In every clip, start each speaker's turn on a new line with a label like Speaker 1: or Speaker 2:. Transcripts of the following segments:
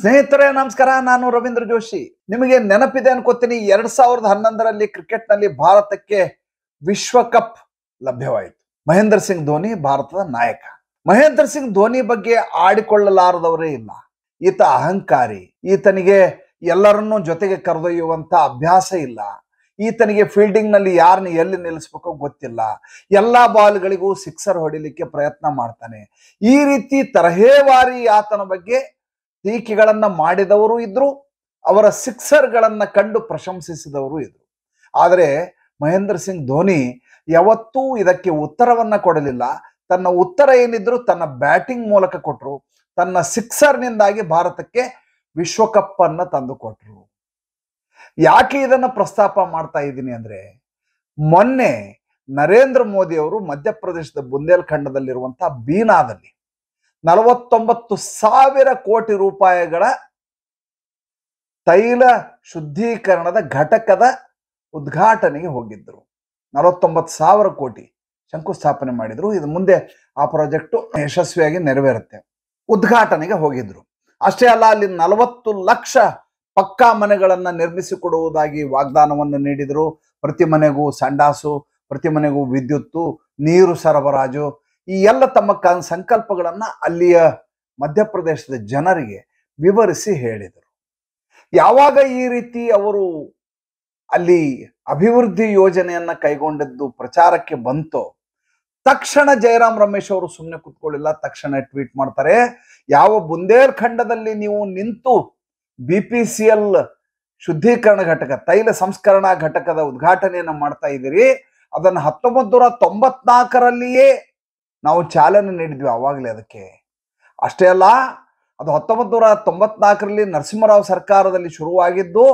Speaker 1: ಸ್ನೇಹಿತರೆ ನಮಸ್ಕಾರ ನಾನು ರವೀಂದ್ರ ಜೋಶಿ ನಿಮಗೆ ನೆನಪಿದೆ ಅನ್ಕೋತೀನಿ ಎರಡ್ ಸಾವಿರದ ಹನ್ನೊಂದರಲ್ಲಿ ಕ್ರಿಕೆಟ್ ನಲ್ಲಿ ಭಾರತಕ್ಕೆ ವಿಶ್ವಕಪ್ ಲಭ್ಯವಾಯಿತು ಮಹೇಂದ್ರ ಸಿಂಗ್ ಧೋನಿ ಭಾರತದ ನಾಯಕ ಮಹೇಂದ್ರ ಸಿಂಗ್ ಧೋನಿ ಬಗ್ಗೆ ಆಡಿಕೊಳ್ಳಲಾರದವರೇ ಇಲ್ಲ ಈತ ಅಹಂಕಾರಿ ಈತನಿಗೆ ಎಲ್ಲರನ್ನೂ ಜೊತೆಗೆ ಕರೆದೊಯ್ಯುವಂತ ಅಭ್ಯಾಸ ಇಲ್ಲ ಈತನಿಗೆ ಫೀಲ್ಡಿಂಗ್ ನಲ್ಲಿ ಯಾರನ್ನ ಎಲ್ಲಿ ನಿಲ್ಲಿಸ್ಬೇಕೋ ಗೊತ್ತಿಲ್ಲ ಎಲ್ಲಾ ಬಾಲ್ಗಳಿಗೂ ಸಿಕ್ಸರ್ ಹೊಡಿಲಿಕ್ಕೆ ಪ್ರಯತ್ನ ಮಾಡ್ತಾನೆ ಈ ರೀತಿ ತರಹೇವಾರಿ ಆತನ ಬಗ್ಗೆ ಟೀಕೆಗಳನ್ನ ಮಾಡಿದವರು ಇದ್ರು ಅವರ ಗಳನ್ನ ಕಂಡು ಪ್ರಶಂಸಿಸಿದವರು ಇದ್ರು ಆದರೆ ಮಹೇಂದ್ರ ಸಿಂಗ್ ಧೋನಿ ಯಾವತ್ತೂ ಇದಕ್ಕೆ ಉತ್ತರವನ್ನ ಕೊಡಲಿಲ್ಲ ತನ್ನ ಉತ್ತರ ಏನಿದ್ರು ತನ್ನ ಬ್ಯಾಟಿಂಗ್ ಮೂಲಕ ಕೊಟ್ಟರು ತನ್ನ ಸಿಕ್ಸರ್ನಿಂದಾಗಿ ಭಾರತಕ್ಕೆ ವಿಶ್ವಕಪ್ ಅನ್ನ ತಂದು ಕೊಟ್ಟರು ಯಾಕೆ ಇದನ್ನ ಪ್ರಸ್ತಾಪ ಮಾಡ್ತಾ ಇದ್ದೀನಿ ಅಂದ್ರೆ ಮೊನ್ನೆ ನರೇಂದ್ರ ಮೋದಿ ಅವರು ಮಧ್ಯಪ್ರದೇಶದ ಬುಂದೇಲ್ ಬೀನಾದಲ್ಲಿ ನಲವತ್ತೊಂಬತ್ತು ಸಾವಿರ ಕೋಟಿ ರೂಪಾಯಿಗಳ ತೈಲ ಶುದ್ಧೀಕರಣದ ಘಟಕದ ಉದ್ಘಾಟನೆಗೆ ಹೋಗಿದ್ದರು ನಲವತ್ತೊಂಬತ್ತು ಸಾವಿರ ಕೋಟಿ ಶಂಕುಸ್ಥಾಪನೆ ಮಾಡಿದ್ರು ಇದು ಮುಂದೆ ಆ ಪ್ರಾಜೆಕ್ಟು ಯಶಸ್ವಿಯಾಗಿ ನೆರವೇರುತ್ತೆ ಉದ್ಘಾಟನೆಗೆ ಹೋಗಿದ್ರು ಅಷ್ಟೇ ಅಲ್ಲ ಅಲ್ಲಿ ನಲವತ್ತು ಲಕ್ಷ ಪಕ್ಕಾ ಮನೆಗಳನ್ನ ನಿರ್ಮಿಸಿಕೊಡುವುದಾಗಿ ವಾಗ್ದಾನವನ್ನು ನೀಡಿದರು ಪ್ರತಿ ಮನೆಗೂ ಸಂಡಾಸು ಪ್ರತಿ ಮನೆಗೂ ವಿದ್ಯುತ್ತು ನೀರು ಸರಬರಾಜು ಈ ಎಲ್ಲ ತಮ್ಮ ಕ ಸಂಕಲ್ಪಗಳನ್ನ ಅಲ್ಲಿಯ ಮಧ್ಯಪ್ರದೇಶದ ಜನರಿಗೆ ವಿವರಿಸಿ ಹೇಳಿದರು ಯಾವಾಗ ಈ ರೀತಿ ಅವರು ಅಲ್ಲಿ ಅಭಿವೃದ್ಧಿ ಯೋಜನೆಯನ್ನ ಕೈಗೊಂಡಿದ್ದು ಪ್ರಚಾರಕ್ಕೆ ಬಂತೋ ತಕ್ಷಣ ಜಯರಾಮ್ ರಮೇಶ್ ಅವರು ಸುಮ್ಮನೆ ಕುತ್ಕೊಳ್ಳಿಲ್ಲ ತಕ್ಷಣ ಟ್ವೀಟ್ ಮಾಡ್ತಾರೆ ಯಾವ ಬುಂದೇಲ್ಖಂಡದಲ್ಲಿ ನೀವು ನಿಂತು ಬಿ ಪಿ ಸಿ ಎಲ್ ಶುದ್ಧೀಕರಣ ಘಟಕ ತೈಲ ಸಂಸ್ಕರಣಾ ಘಟಕದ ಉದ್ಘಾಟನೆಯನ್ನು ಮಾಡ್ತಾ ಇದ್ದೀರಿ ಅದನ್ನು ಹತ್ತೊಂಬತ್ತು ನೂರ ತೊಂಬತ್ನಾಲ್ಕರಲ್ಲಿಯೇ ನಾವು ಚಾಲನೆ ನೀಡಿದ್ವಿ ಆವಾಗಲೇ ಅದಕ್ಕೆ ಅಷ್ಟೇ ಅಲ್ಲ ಅದು ಹತ್ತೊಂಬತ್ತು ನೂರ ತೊಂಬತ್ನಾಲ್ಕರಲ್ಲಿ ನರಸಿಂಹರಾವ್ ಸರ್ಕಾರದಲ್ಲಿ ಶುರುವಾಗಿದ್ದು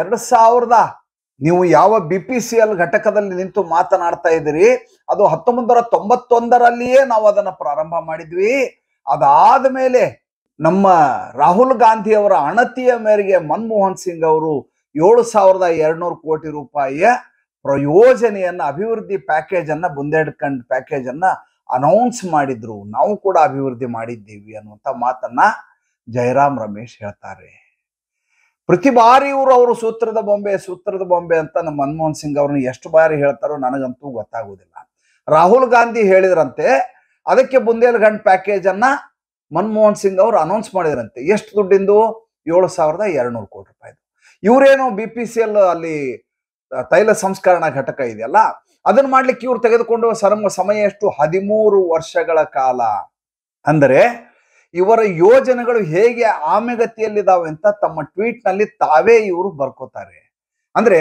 Speaker 1: ಎರಡು ಸಾವಿರದ ನೀವು ಯಾವ ಬಿ ಪಿ ಸಿ ಎಲ್ ಘಟಕದಲ್ಲಿ ನಿಂತು ಮಾತನಾಡ್ತಾ ಇದ್ದೀರಿ ಅದು ಹತ್ತೊಂಬತ್ತು ನೂರ ತೊಂಬತ್ತೊಂದರಲ್ಲಿಯೇ ನಾವು ಅದನ್ನು ಪ್ರಾರಂಭ ಮಾಡಿದ್ವಿ ಅದಾದ ಮೇಲೆ ನಮ್ಮ ರಾಹುಲ್ ಗಾಂಧಿಯವರ ಅಣತಿಯ ಮೇರೆಗೆ ಮನ್ಮೋಹನ್ ಸಿಂಗ್ ಅವರು ಏಳು ಸಾವಿರದ ಎರಡುನೂರು ಕೋಟಿ ರೂಪಾಯಿಯ ಪ್ರಯೋಜನೆಯನ್ನು ಅಭಿವೃದ್ಧಿ ಪ್ಯಾಕೇಜನ್ನು ಬುಂದೇಡ್ಕಂಡ್ ಪ್ಯಾಕೇಜನ್ನು ಅನೌನ್ಸ್ ಮಾಡಿದ್ರು ನಾವು ಕೂಡ ಅಭಿವೃದ್ಧಿ ಮಾಡಿದ್ದೀವಿ ಅನ್ನುವಂಥ ಮಾತನ್ನ ಜಯರಾಮ್ ರಮೇಶ್ ಹೇಳ್ತಾರೆ ಪ್ರತಿ ಬಾರಿ ಇವರು ಅವರು ಸೂತ್ರದ ಬೊಂಬೆ ಸೂತ್ರದ ಬೊಂಬೆ ಅಂತ ನಮ್ಮ ಮನಮೋಹನ್ ಸಿಂಗ್ ಅವ್ರನ್ನ ಎಷ್ಟು ಬಾರಿ ಹೇಳ್ತಾರೋ ನನಗಂತೂ ಗೊತ್ತಾಗುವುದಿಲ್ಲ ರಾಹುಲ್ ಗಾಂಧಿ ಹೇಳಿದ್ರಂತೆ ಅದಕ್ಕೆ ಬುಂದೇಲ್ಖಂಡ್ ಪ್ಯಾಕೇಜ್ ಅನ್ನ ಮನಮೋಹನ್ ಸಿಂಗ್ ಅವರು ಅನೌನ್ಸ್ ಮಾಡಿದ್ರಂತೆ ಎಷ್ಟು ದುಡ್ಡಿಂದು ಏಳು ಸಾವಿರದ ಎರಡ್ನೂರು ಕೋಟಿ ರೂಪಾಯಿ ಇವರೇನು ಬಿ ಪಿ ಸಿ ಎಲ್ ಅಲ್ಲಿ ತೈಲ ಸಂಸ್ಕರಣಾ ಘಟಕ ಇದೆಯಲ್ಲ ಅದನ್ನು ಮಾಡ್ಲಿಕ್ಕೆ ಇವ್ರು ತೆಗೆದುಕೊಂಡು ಸರಮ ಸಮಯ ಎಷ್ಟು ಹದಿಮೂರು ವರ್ಷಗಳ ಕಾಲ ಅಂದರೆ ಇವರ ಯೋಜನೆಗಳು ಹೇಗೆ ಆಮೆಗತಿಯಲ್ಲಿದ್ದಾವೆ ಅಂತ ತಮ್ಮ ಟ್ವೀಟ್ನಲ್ಲಿ ತಾವೇ ಇವರು ಬರ್ಕೋತಾರೆ ಅಂದ್ರೆ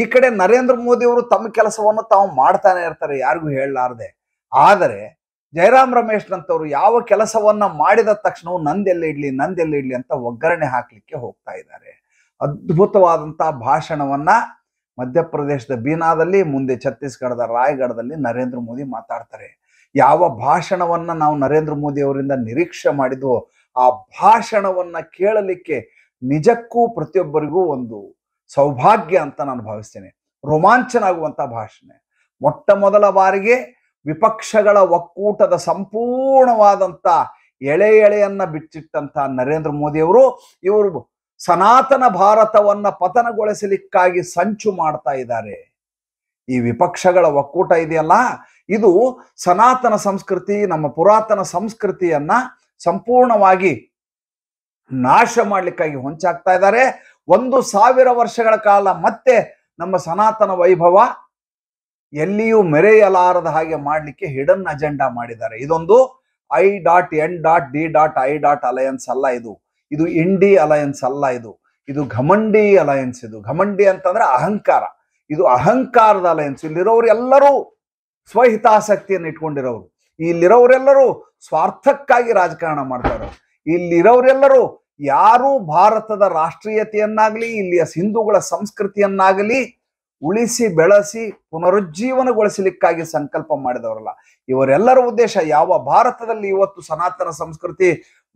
Speaker 1: ಈ ಕಡೆ ನರೇಂದ್ರ ಮೋದಿ ಅವರು ತಮ್ಮ ಕೆಲಸವನ್ನು ತಾವು ಮಾಡ್ತಾನೆ ಇರ್ತಾರೆ ಯಾರಿಗೂ ಹೇಳಲಾರದೆ ಆದರೆ ಜಯರಾಮ್ ರಮೇಶ್ ಯಾವ ಕೆಲಸವನ್ನ ಮಾಡಿದ ತಕ್ಷಣವೂ ನಂದೆಲ್ಲ ಇಡ್ಲಿ ನಂದೆಲ್ಲ ಇಡ್ಲಿ ಅಂತ ಒಗ್ಗರಣೆ ಹಾಕ್ಲಿಕ್ಕೆ ಹೋಗ್ತಾ ಇದ್ದಾರೆ ಅದ್ಭುತವಾದಂತಹ ಭಾಷಣವನ್ನ ಮಧ್ಯಪ್ರದೇಶದ ಬೀನಾದಲ್ಲಿ ಮುಂದೆ ಛತ್ತೀಸ್ಗಢದ ರಾಯಗಢದಲ್ಲಿ ನರೇಂದ್ರ ಮೋದಿ ಮಾತಾಡ್ತಾರೆ ಯಾವ ಭಾಷಣವನ್ನು ನಾವು ನರೇಂದ್ರ ಮೋದಿ ಅವರಿಂದ ನಿರೀಕ್ಷೆ ಮಾಡಿದ್ವೋ ಆ ಭಾಷಣವನ್ನು ಕೇಳಲಿಕ್ಕೆ ನಿಜಕ್ಕೂ ಪ್ರತಿಯೊಬ್ಬರಿಗೂ ಒಂದು ಸೌಭಾಗ್ಯ ಅಂತ ನಾನು ಭಾವಿಸ್ತೇನೆ ರೋಮಾಂಚನ ಆಗುವಂಥ ಭಾಷಣ ಮೊಟ್ಟ ಮೊದಲ ಬಾರಿಗೆ ವಿಪಕ್ಷಗಳ ಒಕ್ಕೂಟದ ಸಂಪೂರ್ಣವಾದಂಥ ಎಳೆ ಎಳೆಯನ್ನು ಬಿಚ್ಚಿಟ್ಟಂಥ ನರೇಂದ್ರ ಮೋದಿಯವರು ಇವರು ಸನಾತನ ಭಾರತವನ್ನ ಪತನಗೊಳಿಸಲಿಕ್ಕಾಗಿ ಸಂಚು ಮಾಡ್ತಾ ಇದ್ದಾರೆ ಈ ವಿಪಕ್ಷಗಳ ಒಕ್ಕೂಟ ಇದೆಯಲ್ಲ ಇದು ಸನಾತನ ಸಂಸ್ಕೃತಿ ನಮ್ಮ ಪುರಾತನ ಸಂಸ್ಕೃತಿಯನ್ನ ಸಂಪೂರ್ಣವಾಗಿ ನಾಶ ಮಾಡಲಿಕ್ಕಾಗಿ ಹೊಂಚಾಗ್ತಾ ಇದ್ದಾರೆ ಒಂದು ಸಾವಿರ ವರ್ಷಗಳ ಕಾಲ ಮತ್ತೆ ನಮ್ಮ ಸನಾತನ ವೈಭವ ಎಲ್ಲಿಯೂ ಮೆರೆಯಲಾರದ ಹಾಗೆ ಮಾಡಲಿಕ್ಕೆ ಹಿಡನ್ ಅಜೆಂಡಾ ಮಾಡಿದ್ದಾರೆ ಇದೊಂದು I dot N dot D dot I dot alliance ಅಲ್ಲ ಇದು ಇದು ಇಂಡಿ ಅಲಯನ್ಸ್ ಅಲ್ಲ ಇದು ಇದು ಘಮಂಡಿ ಅಲಯನ್ಸ್ ಇದು ಘಮಂಡಿ ಅಂತಂದ್ರೆ ಅಹಂಕಾರ ಇದು ಅಹಂಕಾರದ ಅಲಯನ್ಸ್ ಇಲ್ಲಿರೋರು ಎಲ್ಲರೂ ಸ್ವಹಿತಾಸಕ್ತಿಯನ್ನು ಇಟ್ಕೊಂಡಿರೋರು ಇಲ್ಲಿರೋರೆಲ್ಲರೂ ಸ್ವಾರ್ಥಕ್ಕಾಗಿ ರಾಜಕಾರಣ ಮಾಡ್ತಾರೆ ಇಲ್ಲಿರೋರೆಲ್ಲರೂ ಯಾರು ಭಾರತದ ರಾಷ್ಟ್ರೀಯತೆಯನ್ನಾಗಲಿ ಇಲ್ಲಿಯ ಹಿಂದೂಗಳ ಸಂಸ್ಕೃತಿಯನ್ನಾಗಲಿ ಉಳಿಸಿ ಬೆಳೆಸಿ ಪುನರುಜ್ಜೀವನಗೊಳಿಸಲಿಕ್ಕಾಗಿ ಸಂಕಲ್ಪ ಮಾಡಿದವರಲ್ಲ ಇವರೆಲ್ಲರ ಉದ್ದೇಶ ಯಾವ ಭಾರತದಲ್ಲಿ ಇವತ್ತು ಸನಾತನ ಸಂಸ್ಕೃತಿ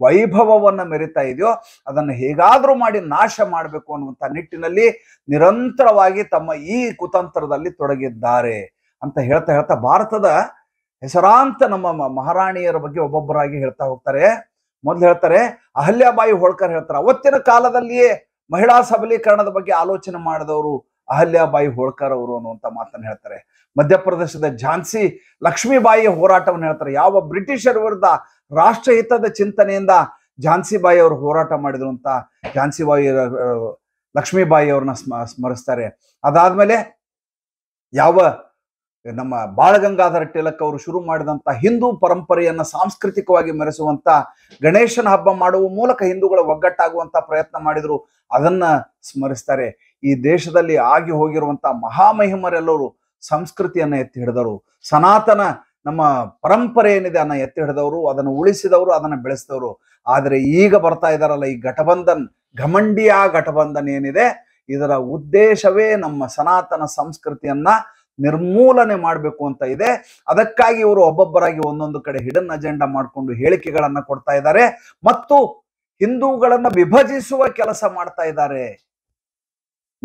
Speaker 1: ವೈಭವವನ್ನು ಮೆರಿತಾ ಇದೆಯೋ ಅದನ್ನು ಹೇಗಾದರೂ ಮಾಡಿ ನಾಶ ಮಾಡಬೇಕು ಅನ್ನುವಂತ ನಿಟ್ಟಿನಲ್ಲಿ ನಿರಂತರವಾಗಿ ತಮ್ಮ ಈ ಕುತಂತ್ರದಲ್ಲಿ ತೊಡಗಿದ್ದಾರೆ ಅಂತ ಹೇಳ್ತಾ ಹೇಳ್ತಾ ಭಾರತದ ಹೆಸರಾಂತ ನಮ್ಮ ಮಹಾರಾಣಿಯರ ಬಗ್ಗೆ ಒಬ್ಬೊಬ್ಬರಾಗಿ ಹೇಳ್ತಾ ಹೋಗ್ತಾರೆ ಮೊದಲು ಹೇಳ್ತಾರೆ ಅಹಲ್ಯಾಬಾಯಿ ಹೋಳ್ಕರ್ ಹೇಳ್ತಾರೆ ಅವತ್ತಿನ ಕಾಲದಲ್ಲಿಯೇ ಮಹಿಳಾ ಸಬಲೀಕರಣದ ಬಗ್ಗೆ ಆಲೋಚನೆ ಮಾಡಿದವರು ಅಹಲ್ಯಾಬಾಯಿ ಹೋಳ್ಕರ್ ಅವರು ಅನ್ನುವಂಥ ಮಾತನ್ನು ಹೇಳ್ತಾರೆ ಮಧ್ಯಪ್ರದೇಶದ ಝಾನ್ಸಿ ಲಕ್ಷ್ಮೀಬಾಯಿಯ ಹೋರಾಟವನ್ನು ಹೇಳ್ತಾರೆ ಯಾವ ಬ್ರಿಟಿಷರ ವಿರುದ್ಧ ರಾಷ್ಟ್ರಹಿತದ ಚಿಂತನೆಯಿಂದ ಝಾನ್ಸಿಬಾಯಿ ಅವರು ಹೋರಾಟ ಮಾಡಿದ್ರು ಅಂತ ಝಾನ್ಸಿಬಾಯಿ ಲಕ್ಷ್ಮೀಬಾಯಿ ಅವ್ರನ್ನ ಸ್ಮ ಸ್ಮರಿಸ್ತಾರೆ ಅದಾದ್ಮೇಲೆ ಯಾವ ನಮ್ಮ ಬಾಳಗಂಗಾಧರ ಟಿಲಕ್ ಅವರು ಶುರು ಮಾಡಿದಂಥ ಹಿಂದೂ ಪರಂಪರೆಯನ್ನ ಸಾಂಸ್ಕೃತಿಕವಾಗಿ ಮೆರೆಸುವಂತ ಗಣೇಶನ ಹಬ್ಬ ಮಾಡುವ ಮೂಲಕ ಹಿಂದೂಗಳ ಒಗ್ಗಟ್ಟಾಗುವಂತ ಪ್ರಯತ್ನ ಮಾಡಿದ್ರು ಅದನ್ನ ಸ್ಮರಿಸ್ತಾರೆ ಈ ದೇಶದಲ್ಲಿ ಆಗಿ ಹೋಗಿರುವಂತ ಮಹಾಮಹಿಮರೆಲ್ಲರೂ ಸಂಸ್ಕೃತಿಯನ್ನ ಎತ್ತಿ ಹಿಡಿದರು ಸನಾತನ ನಮ್ಮ ಪರಂಪರೆ ಏನಿದೆ ಅದನ್ನ ಎತ್ತಿ ಹಿಡಿದವರು ಅದನ್ನು ಉಳಿಸಿದವರು ಅದನ್ನು ಬೆಳೆಸಿದವರು ಆದರೆ ಈಗ ಬರ್ತಾ ಇದ್ದಾರಲ್ಲ ಈ ಘಟಬಂಧನ್ ಘಮಂಡಿಯ ಘಟಬಂಧನ್ ಏನಿದೆ ಇದರ ಉದ್ದೇಶವೇ ನಮ್ಮ ಸನಾತನ ಸಂಸ್ಕೃತಿಯನ್ನ ನಿರ್ಮೂಲನೆ ಮಾಡಬೇಕು ಅಂತ ಇದೆ ಅದಕ್ಕಾಗಿ ಇವರು ಒಬ್ಬೊಬ್ಬರಾಗಿ ಒಂದೊಂದು ಕಡೆ ಹಿಡನ್ ಅಜೆಂಡಾ ಮಾಡಿಕೊಂಡು ಹೇಳಿಕೆಗಳನ್ನ ಕೊಡ್ತಾ ಇದ್ದಾರೆ ಮತ್ತು ಹಿಂದೂಗಳನ್ನ ವಿಭಜಿಸುವ ಕೆಲಸ ಮಾಡ್ತಾ ಇದ್ದಾರೆ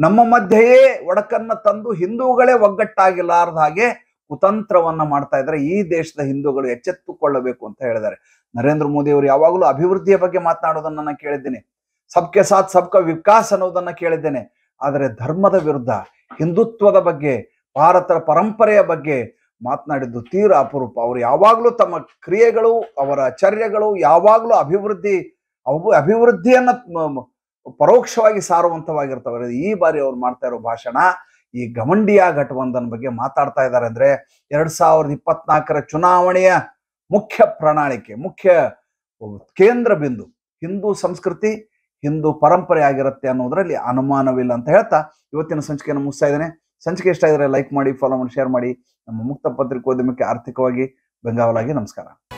Speaker 1: ನಮ್ಮ ಮಧ್ಯೆಯೇ ಒಡಕನ್ನ ತಂದು ಹಿಂದೂಗಳೇ ಒಗ್ಗಟ್ಟಾಗಿಲ್ಲಾರ್ದ ಹಾಗೆ ಕುತಂತ್ರವನ್ನ ಮಾಡ್ತಾ ಇದ್ರೆ ಈ ದೇಶದ ಹಿಂದೂಗಳು ಎಚ್ಚೆತ್ತುಕೊಳ್ಳಬೇಕು ಅಂತ ಹೇಳಿದ್ದಾರೆ ನರೇಂದ್ರ ಮೋದಿ ಅವರು ಯಾವಾಗಲೂ ಅಭಿವೃದ್ಧಿಯ ಬಗ್ಗೆ ಮಾತನಾಡೋದನ್ನ ನಾನು ಕೇಳಿದ್ದೇನೆ ಸಬ್ಕೆ ಸಾಥ್ ಸಬ್ಕ ವಿಕಾಸ್ ಅನ್ನೋದನ್ನ ಕೇಳಿದ್ದೇನೆ ಆದರೆ ಧರ್ಮದ ವಿರುದ್ಧ ಹಿಂದುತ್ವದ ಬಗ್ಗೆ ಭಾರತದ ಪರಂಪರೆಯ ಬಗ್ಗೆ ಮಾತನಾಡಿದ್ದು ತೀರ ಅಪರೂಪ ಅವರು ಯಾವಾಗಲೂ ತಮ್ಮ ಕ್ರಿಯೆಗಳು ಅವರ ಚರ್ಯಗಳು ಯಾವಾಗಲೂ ಅಭಿವೃದ್ಧಿ ಅವು ಅಭಿವೃದ್ಧಿಯನ್ನ ಪರೋಕ್ಷವಾಗಿ ಸಾರುವಂತವಾಗಿರ್ತವೆ ಈ ಬಾರಿ ಅವ್ರು ಮಾಡ್ತಾ ಇರೋ ಭಾಷಣ ಈ ಗಮಂಡಿಯ ಘಟಬಂಧನ ಬಗ್ಗೆ ಮಾತಾಡ್ತಾ ಇದ್ದಾರೆ ಅಂದ್ರೆ ಎರಡ್ ಸಾವಿರದ ಇಪ್ಪತ್ನಾಲ್ಕರ ಚುನಾವಣೆಯ ಮುಖ್ಯ ಪ್ರಣಾಳಿಕೆ ಮುಖ್ಯ ಕೇಂದ್ರ ಬಿಂದು ಹಿಂದೂ ಸಂಸ್ಕೃತಿ ಹಿಂದೂ ಪರಂಪರೆ ಆಗಿರುತ್ತೆ ಅನ್ನೋದ್ರಲ್ಲಿ ಅನುಮಾನವಿಲ್ಲ ಅಂತ ಹೇಳ್ತಾ ಇವತ್ತಿನ ಸಂಚಿಕೆಯನ್ನು ಮುಗಿಸ್ತಾ ಇದ್ದೇನೆ ಸಂಚಿಕೆ ಇಷ್ಟ ಇದ್ರೆ ಲೈಕ್ ಮಾಡಿ ಫಾಲೋ ಮಾಡಿ ಶೇರ್ ಮಾಡಿ ನಮ್ಮ ಮುಕ್ತ ಪತ್ರಿಕೋದ್ಯಮಕ್ಕೆ ಆರ್ಥಿಕವಾಗಿ ಬೆಂಗಾವಲಾಗಿ ನಮಸ್ಕಾರ